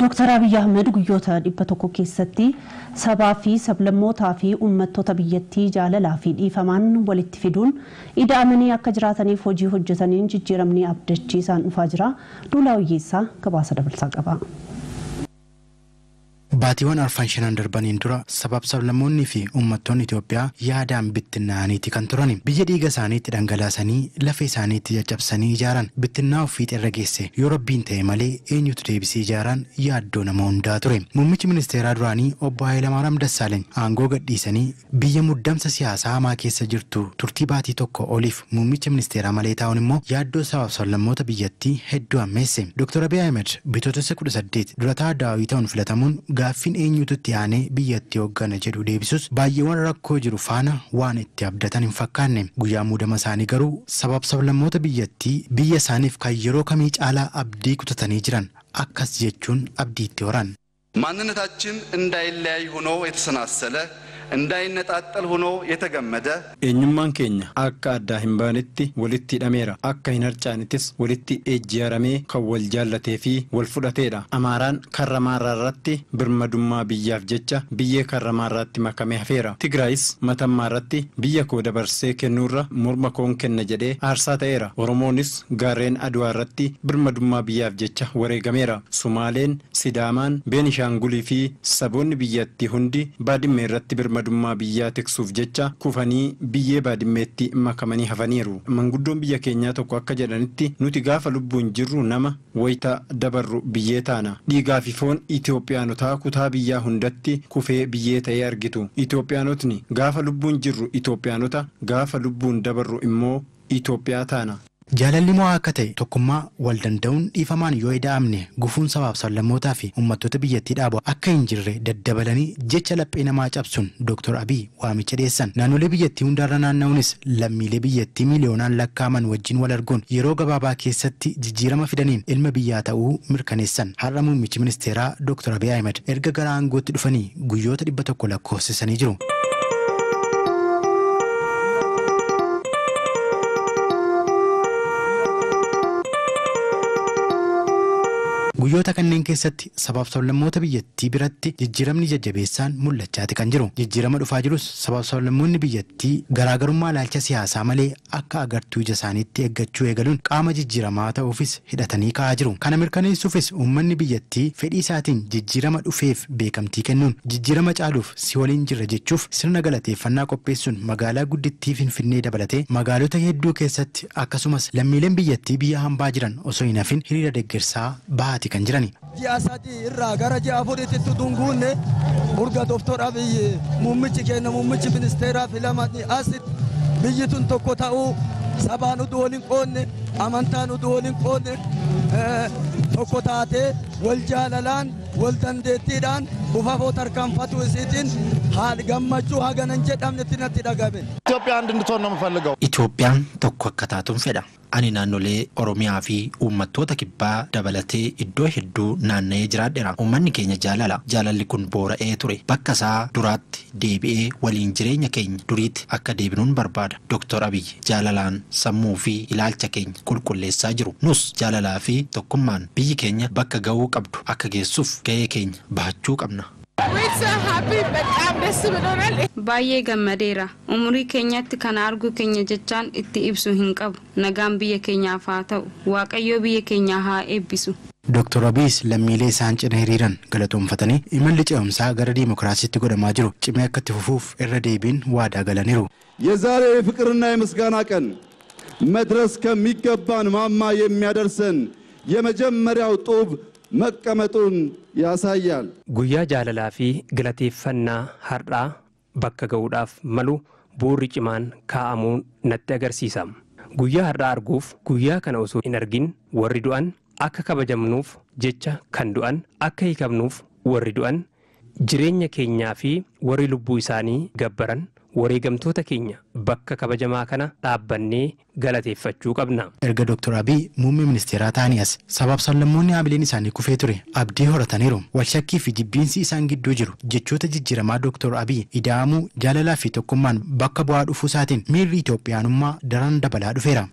Dooktar Abiyyi Ahmed guyyoota dhibba keessatti sabaa fi sablammootaa fi uummattoota biyyattii jaalalaa fi dhiifamaan walitti fiduun ida'amanii akka jiraataniif hojii hojjetaniin jijjiiramni abdachiisaan dhufaa jira. Duulaa Oyyeessaa gabaasa dabalsaa qaba. Baatiiwwan arfan shanan darbaniin dura sabab sablammoonnii fi uummattoonni Itoophiyaa yaadaan bittinnaa'aniiti kan turan. Biyya dhiiga isaaniitti dhangalaasanii lafa isaaniitti caccabsanii ijaaran bittinnaa ofiitti irra geesse yoo rabbiin ta'e malee eenyutu deebisee ijaaran yaaddoo nama hundaa ture. Muummichi ministeeraa duraanii obbo Hayilamaariyaam Dassaaleeny aangoo gadhiisanii biyya muddamsa siyaasaa hamaa keessa jirtu turtii baatii tokko oliif muummicha ministeeraa malee taa'uun immoo yaaddoo sabab sablammoota biyyattii hedduu ammeesse. Dooktar Abiy Ahmed bitootessa kudha saddeet durataa daawwii ta'uun filatamuun gaafii laaffin eenyututti aanee biyyatti hoogganaa jedhu deebisus baay'eewwan rakkoo jiru faana waan itti abdatan hin fakkaanne guyyaa muudama isaanii garuu sabab sablammoota biyyattii biyya isaaniif kan yeroo kamii caalaa abdii kutatanii jiran አካስ ጀቹን አብዲት ይወራል ማንነታችን እንዳይለያይ ሆኖ የተሰናሰለ hunoo yeta gammada. eenyummaan keenya akka addaa hin baanetti walitti hidhameera akka hin harcaanittis walitti ejjiyaramee kan wal jaallatee fi wal fudhateedha amaaraan karra irratti birmadummaa biyyaaf jecha biyyee karra maarraatti makamee hafeera tigraayis matammaarratti biyya koo dabarsee kennuurra morma koon kenna jedhee aarsaa ta'eera oromoonis gaarreen irratti birmadummaa biyyaaf jecha wareegameera sumaaleen sidaamaan beenishaangulii fi saboonni biyyattii hundi baadimmeerratti Madummaa biyyaa tiksuuf jecha kufanii biyyee baadimmeetti makamanii hafaniiru. Manguddoon biyya keenyaa tokko akka jedhanitti nuti gaafa lubbuun jirru nama wayita dabarru biyyee taana. Dhiigaa fi foon Itoophiyaanotaa kutaa biyyaa hundatti kufee biyyee ta'ee argitu. Itoophiyaanotni gaafa lubbuun jirru Itoophiyaanota gaafa lubbuun dabarru immoo Itoophiyaa taana. Jaalalli moo akka ta'e tokkummaa wal danda'uun dhiifamaan yoo ida'amne gufuun sabaaf sablammootaa fi uummattoota biyyattii dhaabu akka hin jirre daddabalanii jecha laphee namaa cabsuun Dr. Abiy waamicha dhiyeessan. Naannolee biyyattii hundaarra naanna'uunis lammiilee biyyattii miiliyoonaan lakkaaman wajjin wal arguun yeroo gabaabaa keessatti jijjiirama fidaniin ilma biyyaa ta'uu mirkaneessan. Har'a muummichi ministeeraa Dr. Abiy Ahmed erga gara aangootti dhufanii guyyoota dhibba tokko lakkoofsisanii jiru. Guyyoota kanneen keessatti sabaaf biyyattii biratti jijjiiramni jajjabeessaan mul'achaati kan jiru. Jijjiirama dhufaa jirus sabaaf biyyattii garaagarummaa ilaalcha siyaasaa malee akka agartuu ija isaaniitti eeggachuu eegaluun qaama jijjiiramaa ta'uufis hidhatanii ka'aa jiru. Kana mirkaneessuufis uummanni biyyattii fedhii isaatiin jijjiirama dhufeef beekamtii kennuun jijjiirama caaluuf si waliin jirra jechuuf sirna galateeffannaa qopheessuun magaalaa guddittii Finfinnee dabalatee magaalota hedduu keessatti akkasumas lammiileen biyyattii biyya hambaa jiran osoo hiriira isaati kan jirani. Ji'a sadii irraa gara ji'a fudhititti dunguunne burga Dr. Abiyyi muummichi keenya muummichi ministeeraa filamadhi asitti biyyi tun tokko ta'uu sabaan utuu waliin qoodne amantaan utuu waliin qoodne tokko taatee wal jaalalaan wal dandeettiidhaan ufafoo tarkaanfatuu isiitiin haal gammachuu haganan jedhamnetti natti dhagame. Itoophiyaan tokko akka taatuun fedha. Ani naannolee Oromiyaa fi uummattoota kibbaa dabalatee iddoo hedduu naanna'ee jiraadheera. Uummanni keenya jaalala. Jaalalli kun boora'ee ture. Bakka isaa duraatti deebi'ee waliin jireenya keenya duriitti akka deebinuun barbaada. Dooktor Abiyyi jaalalaan sammuu fi ilaalcha keenya qulqulleessaa jiru. Nus jaalalaa fi tokkummaan biyyi keenya bakka ga'uu qabdu akka geessuuf ga'ee keenya bahachuu qabna. Baay'ee gammadeera. umrii keenyatti kana arguu keenya jechaan itti ibsu hin qabu. Nagaan biyya keenyaaf haa ta'u. Waaqayyoo biyya keenyaa haa eebbisu. Dr. Abiis lammiilee isaan cina hiriiran galatoonfatanii imalli ce'umsaa gara diimokiraasiitti godhamaa jiru cimee akka itti fufuuf irra deebiin waadaa galaniiru. የዛሬ የፍቅርና የምስጋና ቀን mii ከሚገባን ማማ የሚያደርሰን የመጀመሪያው ጡብ መቀመጡን ያሳያል። Guyyaa jaalalaa fi galateeffannaa har'aa bakka ga'uudhaaf malu buurri cimaan kaa'amuu natti agarsiisa. Guyyaa har'aa arguuf guyyaa kana osoo hin argin warri du'an akka kabajamnuuf jecha kan du'an akka hiikamnuuf warri du'an jireenya keenyaa fi warri lubbuu isaanii gabbaran wareegamtoota keenya bakka kabajamaa kana dhaabbannee galateeffachuu qabna. Erga Dr. Abiy muummee ministeeraa ta'anii as sabaaf sablammoonni isaanii kufee ture abdii horataniiru wal shakkii fi jibbiinsi isaan gidduu jiru jechoota jijjiiramaa Dr. Abiy ida'amuu jaalalaa fi tokkummaan bakka bu'aa dhufuu isaatiin miirri Itoophiyaanummaa daran dabalaa dhufeera.